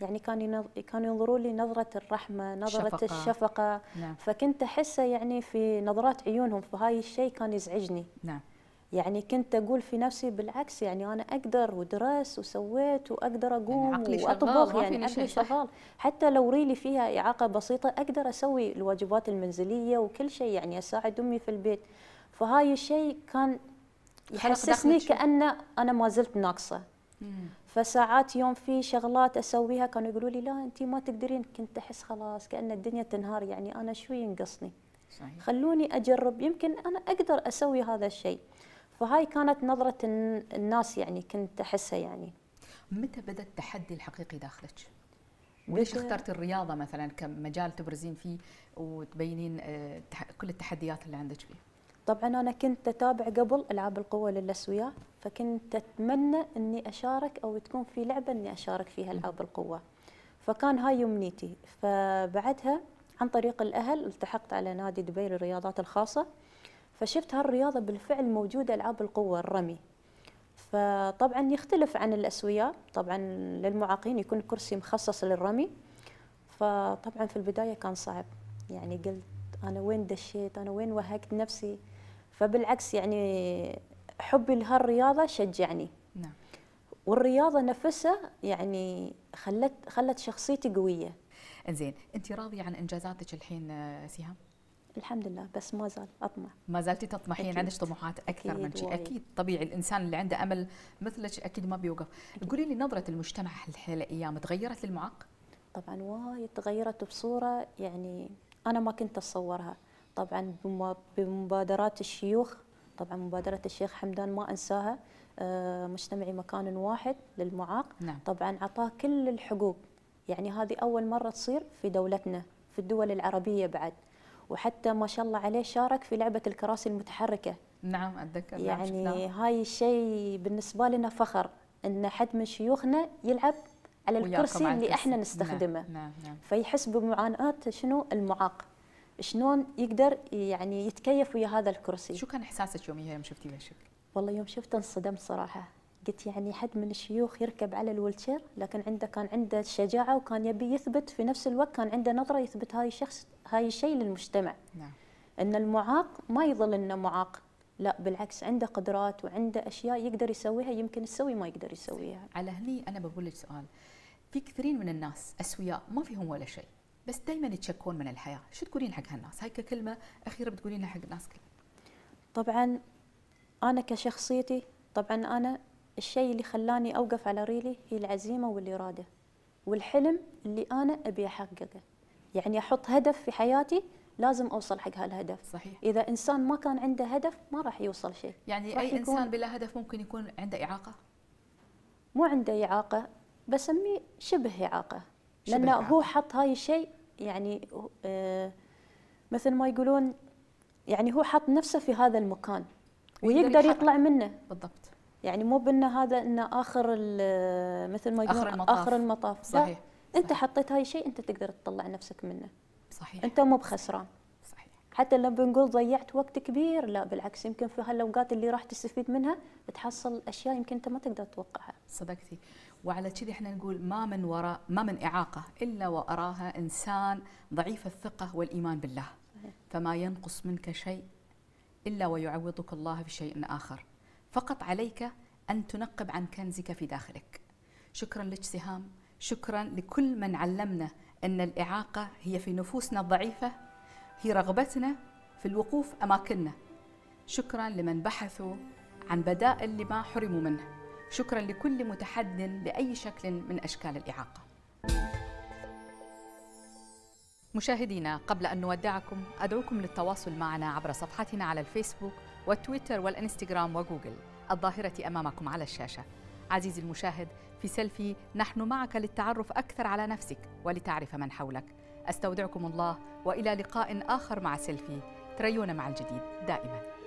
يعني كان كانوا ينظروا لي نظره الرحمه نظره شفقة. الشفقه نعم. فكنت احسه يعني في نظرات عيونهم فهاي الشيء كان يزعجني نعم يعني كنت اقول في نفسي بالعكس يعني انا اقدر ودرست وسويت واقدر اقوم يعني عقلي واطبخ يعني عقلي شغال حتى لو ريلي فيها اعاقه بسيطه اقدر اسوي الواجبات المنزليه وكل شيء يعني اساعد امي في البيت فهاي الشيء كان يحسسني كأن انا ما زلت ناقصه فساعات يوم في شغلات اسويها كانوا يقولوا لي لا انت ما تقدرين كنت احس خلاص كان الدنيا تنهار يعني انا شو ينقصني صحيح. خلوني اجرب يمكن انا اقدر اسوي هذا الشيء فهاي كانت نظرة الناس يعني كنت أحسها يعني متى بدأ التحدي الحقيقي داخلك؟ وليش اخترت الرياضة مثلا كمجال تبرزين فيه وتبينين آه، كل التحديات اللي عندك فيه؟ طبعا أنا كنت أتابع قبل ألعاب القوة للأسوياء فكنت أتمنى أني أشارك أو تكون في لعبة أني أشارك فيها ألعاب القوة فكان هاي يمنيتي فبعدها عن طريق الأهل التحقت على نادي دبي للرياضات الخاصة فشفت هالرياضة بالفعل موجودة ألعاب القوة الرمي فطبعا يختلف عن الأسوياء طبعا للمعاقين يكون كرسي مخصص للرمي فطبعا في البداية كان صعب يعني قلت أنا وين دشيت أنا وين وهقت نفسي فبالعكس يعني حبي لهالرياضة شجعني نعم. والرياضة نفسها يعني خلت خلت شخصيتي قوية. انزين، أنت راضية عن إنجازاتك الحين آه، سهام؟ الحمد لله بس ما زال اطمع ما زلتي تطمحين عندك طموحات اكثر من شيء اكيد طبيعي الانسان اللي عنده امل مثلك اكيد ما بيوقف قولي لي نظره المجتمع هالايام تغيرت للمعاق طبعا وايد تغيرت بصوره يعني انا ما كنت اتصورها طبعا بمبادرات الشيوخ طبعا مبادره الشيخ حمدان ما انساها آه، مجتمعي مكان واحد للمعاق نعم. طبعا اعطاه كل الحقوق يعني هذه اول مره تصير في دولتنا في الدول العربيه بعد وحتى ما شاء الله عليه شارك في لعبه الكراسي المتحركه نعم اتذكر يعني هاي الشيء بالنسبه لنا فخر ان حد من شيوخنا يلعب على الكرسي اللي احنا نعم، نستخدمه نعم. نعم. نعم. فيحس بمعاناه شنو المعاق شلون يقدر يعني يتكيف ويا هذا الكرسي شو كان احساسك يوميها يوم شفتي هالشكل والله يوم شفته انصدمت صراحه قلت يعني حد من الشيوخ يركب على الولتشير لكن عنده كان عنده الشجاعه وكان يبي يثبت في نفس الوقت كان عنده نظره يثبت هاي الشخص هاي الشيء للمجتمع نعم. ان المعاق ما يظل انه معاق لا بالعكس عنده قدرات وعنده اشياء يقدر يسويها يمكن تسوي ما يقدر يسويها على هني انا بقول لك سؤال في كثيرين من الناس اسوياء ما فيهم ولا شيء بس دائما يتشكون من الحياه شو تقولين حق هالناس هاي ككلمه اخيره بتقولينها حق الناس كلها طبعا انا كشخصيتي طبعا انا الشيء اللي خلاني اوقف على ريلي هي العزيمه والاراده والحلم اللي انا ابي احققه يعني احط هدف في حياتي لازم اوصل حق هالهدف صحيح اذا انسان ما كان عنده هدف ما راح يوصل شيء يعني اي انسان بلا هدف ممكن يكون عنده اعاقه مو عنده اعاقه بسميه شبه اعاقه لانه هو حط هاي الشيء يعني آه مثل ما يقولون يعني هو حط نفسه في هذا المكان ويقدر يطلع منه بالضبط يعني مو بان هذا ان اخر مثل ما يقولون اخر المطاف, آخر المطاف. صحيح انت حطيت هاي الشيء انت تقدر تطلع نفسك منه صحيح انت مو بخسران صحيح. حتى لما بنقول ضيعت وقت كبير لا بالعكس يمكن في هالاوقات اللي راح تستفيد منها تحصل اشياء يمكن انت ما تقدر تتوقعها صدقتي وعلى كذي احنا نقول ما من وراء ما من اعاقه الا واراها انسان ضعيف الثقه والايمان بالله صحيح. فما ينقص منك شيء الا ويعوضك الله بشيء اخر فقط عليك أن تنقب عن كنزك في داخلك شكرا لك سهام شكرا لكل من علمنا أن الإعاقة هي في نفوسنا الضعيفة هي رغبتنا في الوقوف أماكننا شكرا لمن بحثوا عن بدائل لما حرموا منه شكرا لكل متحد لأي شكل من أشكال الإعاقة مشاهدينا قبل أن نودعكم أدعوكم للتواصل معنا عبر صفحتنا على الفيسبوك والتويتر والإنستغرام وجوجل الظاهرة أمامكم على الشاشة عزيزي المشاهد في سيلفي نحن معك للتعرف أكثر على نفسك ولتعرف من حولك أستودعكم الله وإلى لقاء آخر مع سيلفي تريونا مع الجديد دائماً